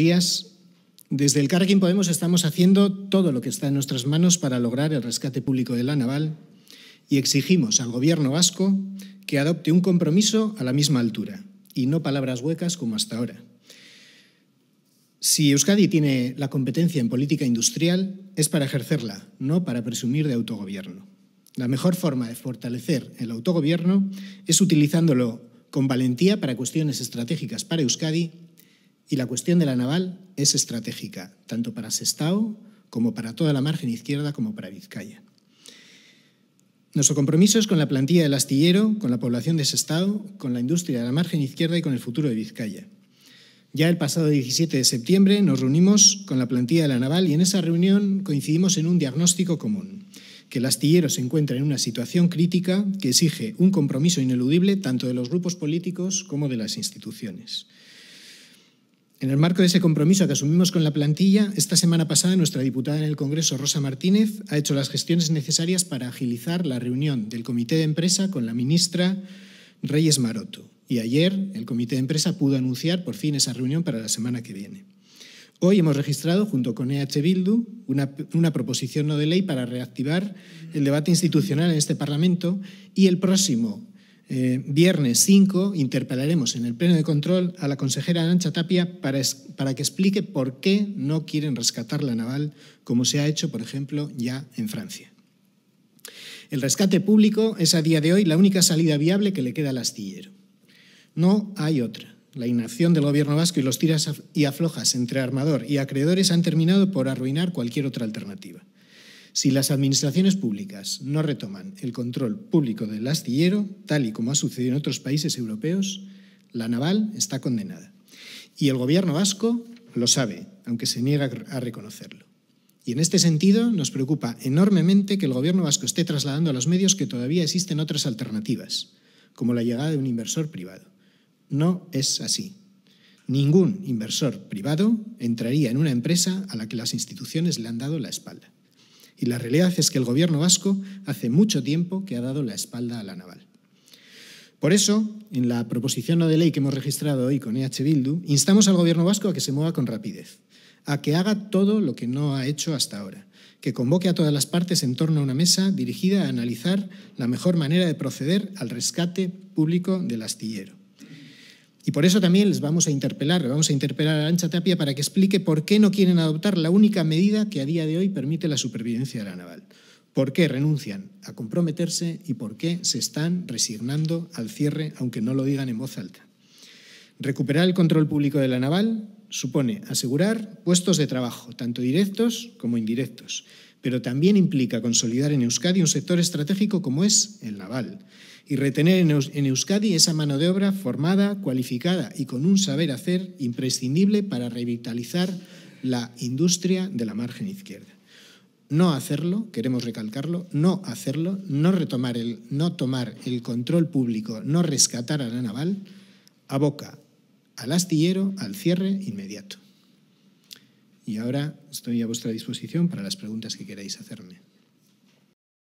días, desde el Carrequín Podemos estamos haciendo todo lo que está en nuestras manos para lograr el rescate público de la naval y exigimos al Gobierno vasco que adopte un compromiso a la misma altura y no palabras huecas como hasta ahora. Si Euskadi tiene la competencia en política industrial, es para ejercerla, no para presumir de autogobierno. La mejor forma de fortalecer el autogobierno es utilizándolo con valentía para cuestiones estratégicas para Euskadi y la cuestión de la naval es estratégica, tanto para Sestao como para toda la margen izquierda como para Vizcaya. Nuestro compromiso es con la plantilla del astillero, con la población de Sestao, con la industria de la margen izquierda y con el futuro de Vizcaya. Ya el pasado 17 de septiembre nos reunimos con la plantilla de la naval y en esa reunión coincidimos en un diagnóstico común, que el astillero se encuentra en una situación crítica que exige un compromiso ineludible tanto de los grupos políticos como de las instituciones. En el marco de ese compromiso que asumimos con la plantilla, esta semana pasada nuestra diputada en el Congreso, Rosa Martínez, ha hecho las gestiones necesarias para agilizar la reunión del comité de empresa con la ministra Reyes Maroto. Y ayer el comité de empresa pudo anunciar por fin esa reunión para la semana que viene. Hoy hemos registrado, junto con EH Bildu, una, una, proposición no de ley para reactivar el debate institucional en este Parlamento y el próximo eh, viernes 5 interpelaremos en el Pleno de Control a la consejera Ancha Tapia para, para que explique por qué no quieren rescatar la naval, como se ha hecho, por ejemplo, ya en Francia. El rescate público es a día de hoy la única salida viable que le queda al astillero. No hay otra. La inacción del gobierno vasco y los tiras y aflojas entre armador y acreedores han terminado por arruinar cualquier otra alternativa. Si las administraciones públicas no retoman el control público del astillero, tal y como ha sucedido en otros países europeos, la naval está condenada. Y el gobierno vasco lo sabe, aunque se niega a reconocerlo. Y en este sentido nos preocupa enormemente que el gobierno vasco esté trasladando a los medios que todavía existen otras alternativas, como la llegada de un inversor privado. No es así. Ningún inversor privado entraría en una empresa a la que las instituciones le han dado la espalda. Y la realidad es que el gobierno vasco hace mucho tiempo que ha dado la espalda a la naval. Por eso, en la proposición no de ley que hemos registrado hoy con EH Bildu, instamos al gobierno vasco a que se mueva con rapidez, a que haga todo lo que no ha hecho hasta ahora, que convoque a todas las partes en torno a una mesa dirigida a analizar la mejor manera de proceder al rescate público del astillero y por eso también les vamos a interpelar, vamos a interpelar a Ancha Tapia para que explique por qué no quieren adoptar la única medida que a día de hoy permite la supervivencia de la naval. ¿Por qué renuncian a comprometerse y por qué se están resignando al cierre, aunque no lo digan en voz alta? Recuperar el control público de la naval supone asegurar puestos de trabajo, tanto directos como indirectos, pero también implica consolidar en Euskadi un sector estratégico como es el naval y retener en Euskadi esa mano de obra formada, cualificada y con un saber hacer imprescindible para revitalizar la industria de la margen izquierda. No hacerlo, queremos recalcarlo, no hacerlo, no retomar el, no tomar el control público, no rescatar a la naval, aboca al astillero, al cierre inmediato. Y ahora estoy a vuestra disposición para las preguntas que queráis hacerme.